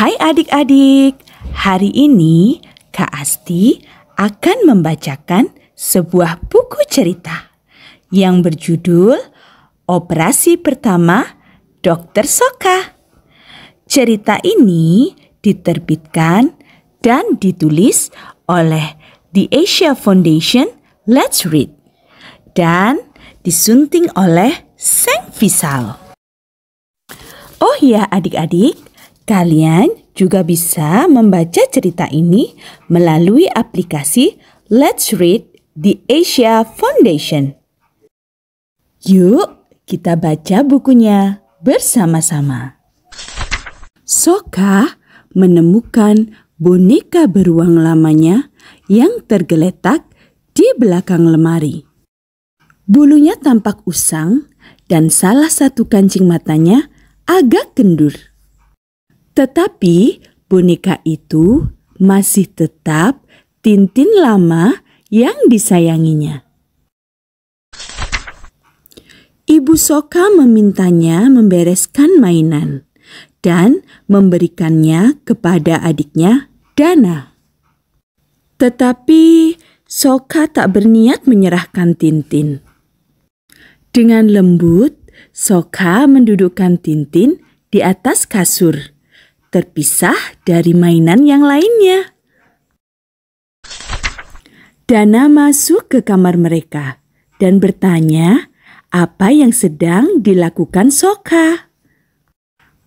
Hai adik-adik, hari ini Kak Asti akan membacakan sebuah buku cerita yang berjudul Operasi Pertama Dokter Soka. Cerita ini diterbitkan dan ditulis oleh The Asia Foundation Let's Read dan disunting oleh Sang Visal. Oh ya adik-adik, Kalian juga bisa membaca cerita ini melalui aplikasi Let's Read di Asia Foundation. Yuk, kita baca bukunya bersama-sama. Soka menemukan boneka beruang lamanya yang tergeletak di belakang lemari. Bulunya tampak usang dan salah satu kancing matanya agak kendur. Tetapi boneka itu masih tetap Tintin lama yang disayanginya. Ibu Soka memintanya membereskan mainan dan memberikannya kepada adiknya, Dana. Tetapi Soka tak berniat menyerahkan Tintin. Dengan lembut, Soka mendudukkan Tintin di atas kasur terpisah dari mainan yang lainnya. Dana masuk ke kamar mereka dan bertanya apa yang sedang dilakukan Soka.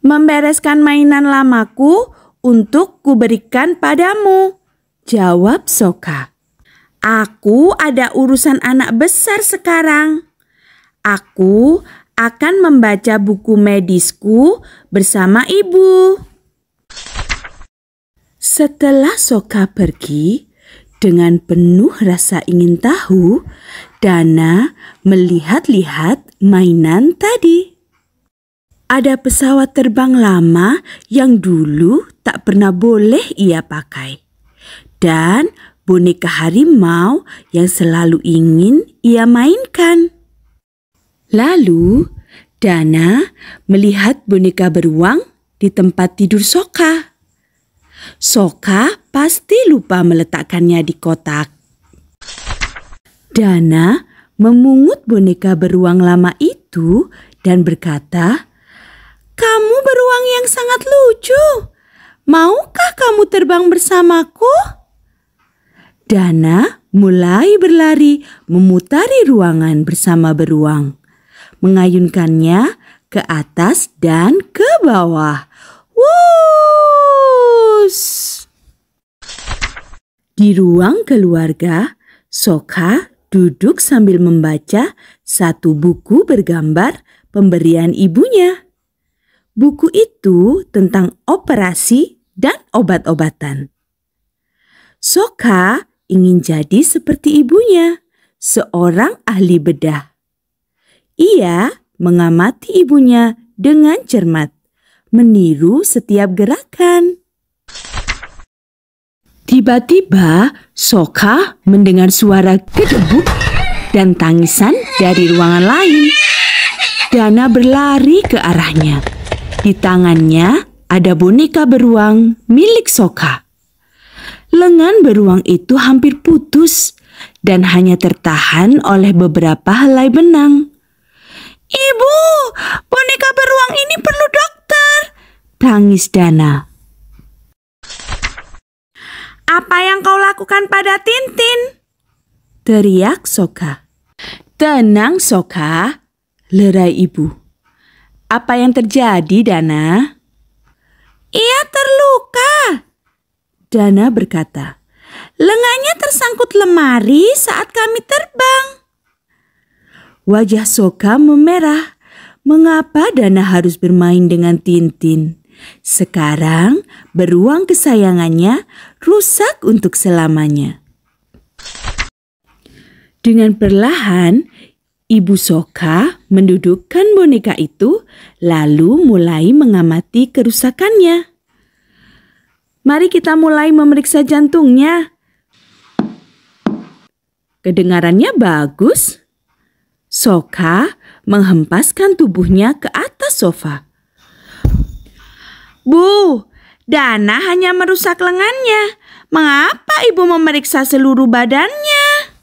Membereskan mainan lamaku untuk kuberikan padamu, jawab Soka. Aku ada urusan anak besar sekarang. Aku akan membaca buku medisku bersama ibu. Setelah Soka pergi, dengan penuh rasa ingin tahu, Dana melihat-lihat mainan tadi. Ada pesawat terbang lama yang dulu tak pernah boleh ia pakai. Dan boneka harimau yang selalu ingin ia mainkan. Lalu, Dana melihat boneka beruang di tempat tidur Soka. Soka pasti lupa meletakkannya di kotak. Dana memungut boneka beruang lama itu dan berkata, "Kamu beruang yang sangat lucu. Maukah kamu terbang bersamaku?" Dana mulai berlari memutari ruangan bersama beruang, mengayunkannya ke atas dan ke bawah. Wuh! bagus. Di ruang keluarga, Soka duduk sambil membaca satu buku bergambar pemberian ibunya. Buku itu tentang operasi dan obat-obatan. Soka ingin jadi seperti ibunya, seorang ahli bedah. Ia mengamati ibunya dengan cermat, meniru setiap gerakan. Tiba-tiba, Soka mendengar suara gedebuk dan tangisan dari ruangan lain. Dana berlari ke arahnya. Di tangannya ada boneka beruang milik Soka. Lengan beruang itu hampir putus dan hanya tertahan oleh beberapa helai benang. Ibu, boneka beruang ini perlu dokter, tangis Dana. Apa yang kau lakukan pada Tintin? Teriak Soka. Tenang Soka, lerai ibu. Apa yang terjadi Dana? Ia terluka, Dana berkata. Lengannya tersangkut lemari saat kami terbang. Wajah Soka memerah. Mengapa Dana harus bermain dengan Tintin? Sekarang beruang kesayangannya rusak untuk selamanya. Dengan perlahan, Ibu Soka mendudukkan boneka itu lalu mulai mengamati kerusakannya. Mari kita mulai memeriksa jantungnya. Kedengarannya bagus. Soka menghempaskan tubuhnya ke atas sofa. Bu, Dana hanya merusak lengannya. Mengapa ibu memeriksa seluruh badannya?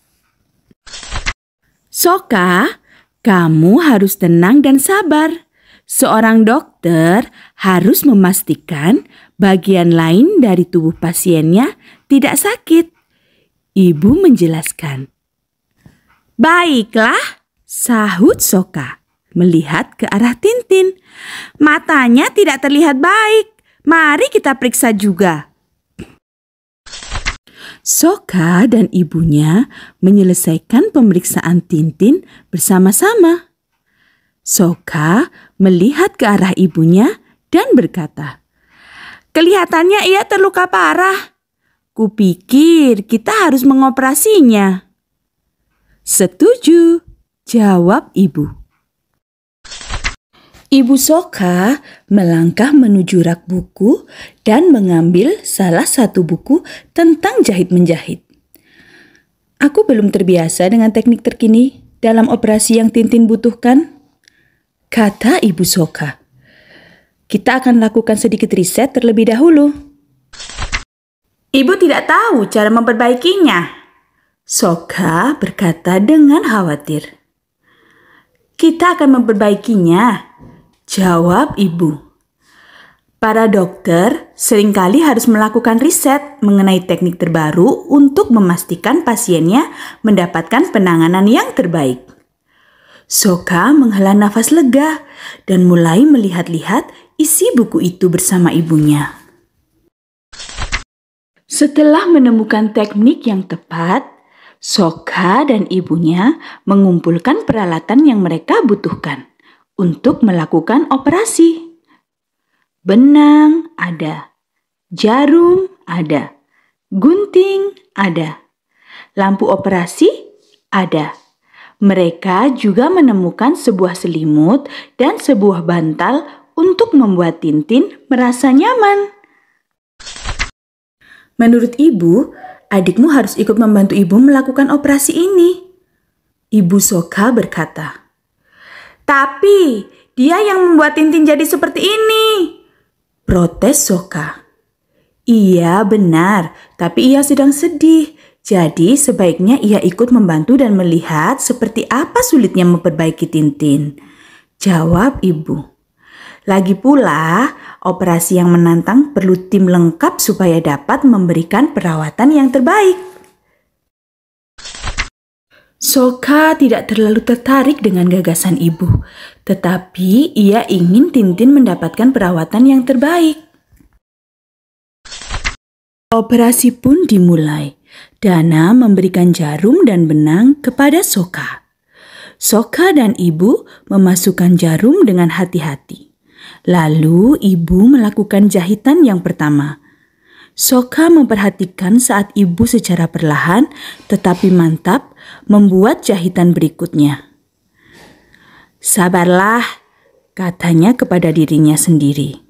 Soka, kamu harus tenang dan sabar. Seorang dokter harus memastikan bagian lain dari tubuh pasiennya tidak sakit. Ibu menjelaskan. Baiklah, sahut Soka melihat ke arah Tintin. Matanya tidak terlihat baik. Mari kita periksa juga. Soka dan ibunya menyelesaikan pemeriksaan Tintin bersama-sama. Soka melihat ke arah ibunya dan berkata, "Kelihatannya ia terluka parah. Kupikir kita harus mengoperasinya." "Setuju," jawab ibu. Ibu Soka melangkah menuju rak buku dan mengambil salah satu buku tentang jahit menjahit. Aku belum terbiasa dengan teknik terkini dalam operasi yang Tintin butuhkan, kata Ibu Soka. Kita akan lakukan sedikit riset terlebih dahulu. Ibu tidak tahu cara memperbaikinya, Soka berkata dengan khawatir. Kita akan memperbaikinya Jawab ibu. Para dokter seringkali harus melakukan riset mengenai teknik terbaru untuk memastikan pasiennya mendapatkan penanganan yang terbaik. Soka menghela nafas lega dan mulai melihat-lihat isi buku itu bersama ibunya. Setelah menemukan teknik yang tepat, Soka dan ibunya mengumpulkan peralatan yang mereka butuhkan untuk melakukan operasi. Benang ada, jarum ada, gunting ada, lampu operasi ada. Mereka juga menemukan sebuah selimut dan sebuah bantal untuk membuat Tintin merasa nyaman. Menurut ibu, adikmu harus ikut membantu ibu melakukan operasi ini. Ibu Soka berkata, tapi dia yang membuat Tintin jadi seperti ini. Protes Soka. Iya benar, tapi ia sedang sedih. Jadi sebaiknya ia ikut membantu dan melihat seperti apa sulitnya memperbaiki Tintin. Jawab ibu. Lagi pula, operasi yang menantang perlu tim lengkap supaya dapat memberikan perawatan yang terbaik. Soka tidak terlalu tertarik dengan gagasan ibu, tetapi ia ingin Tintin mendapatkan perawatan yang terbaik. Operasi pun dimulai. Dana memberikan jarum dan benang kepada Soka. Soka dan ibu memasukkan jarum dengan hati-hati. Lalu ibu melakukan jahitan yang pertama, Soka memperhatikan saat ibu secara perlahan tetapi mantap membuat jahitan berikutnya. Sabarlah, katanya kepada dirinya sendiri.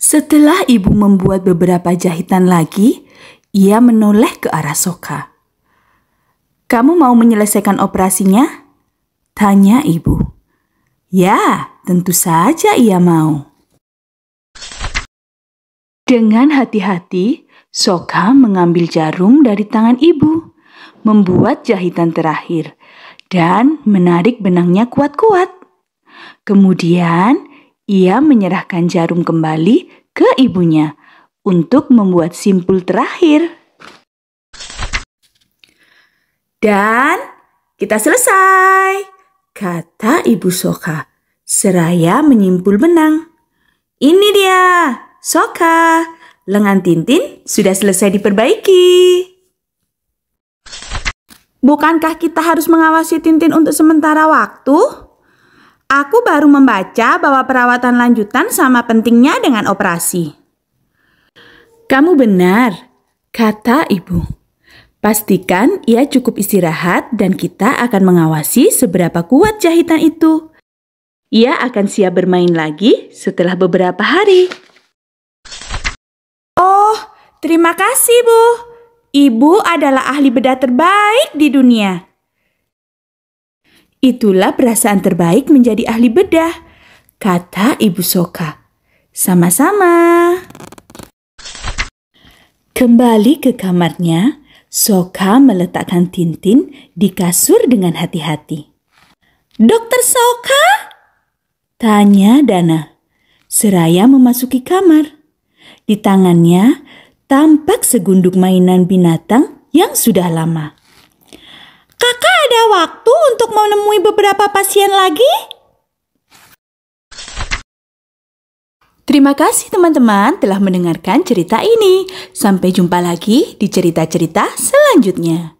Setelah ibu membuat beberapa jahitan lagi, ia menoleh ke arah Soka. Kamu mau menyelesaikan operasinya? Tanya ibu. Ya, tentu saja ia mau. Dengan hati-hati, Soka mengambil jarum dari tangan ibu, membuat jahitan terakhir, dan menarik benangnya kuat-kuat. Kemudian, ia menyerahkan jarum kembali ke ibunya untuk membuat simpul terakhir. Dan kita selesai, kata ibu Soka. Seraya menyimpul benang. Ini dia. Soka, lengan Tintin sudah selesai diperbaiki. Bukankah kita harus mengawasi Tintin untuk sementara waktu? Aku baru membaca bahwa perawatan lanjutan sama pentingnya dengan operasi. Kamu benar, kata ibu. Pastikan ia cukup istirahat dan kita akan mengawasi seberapa kuat jahitan itu. Ia akan siap bermain lagi setelah beberapa hari. Oh, terima kasih, Bu. Ibu adalah ahli bedah terbaik di dunia. Itulah perasaan terbaik menjadi ahli bedah, kata Ibu Soka. Sama-sama. Kembali ke kamarnya, Soka meletakkan Tintin di kasur dengan hati-hati. Dokter Soka? Tanya Dana. Seraya memasuki kamar. Di tangannya tampak segunduk mainan binatang yang sudah lama. Kakak ada waktu untuk menemui beberapa pasien lagi? Terima kasih teman-teman telah mendengarkan cerita ini. Sampai jumpa lagi di cerita-cerita selanjutnya.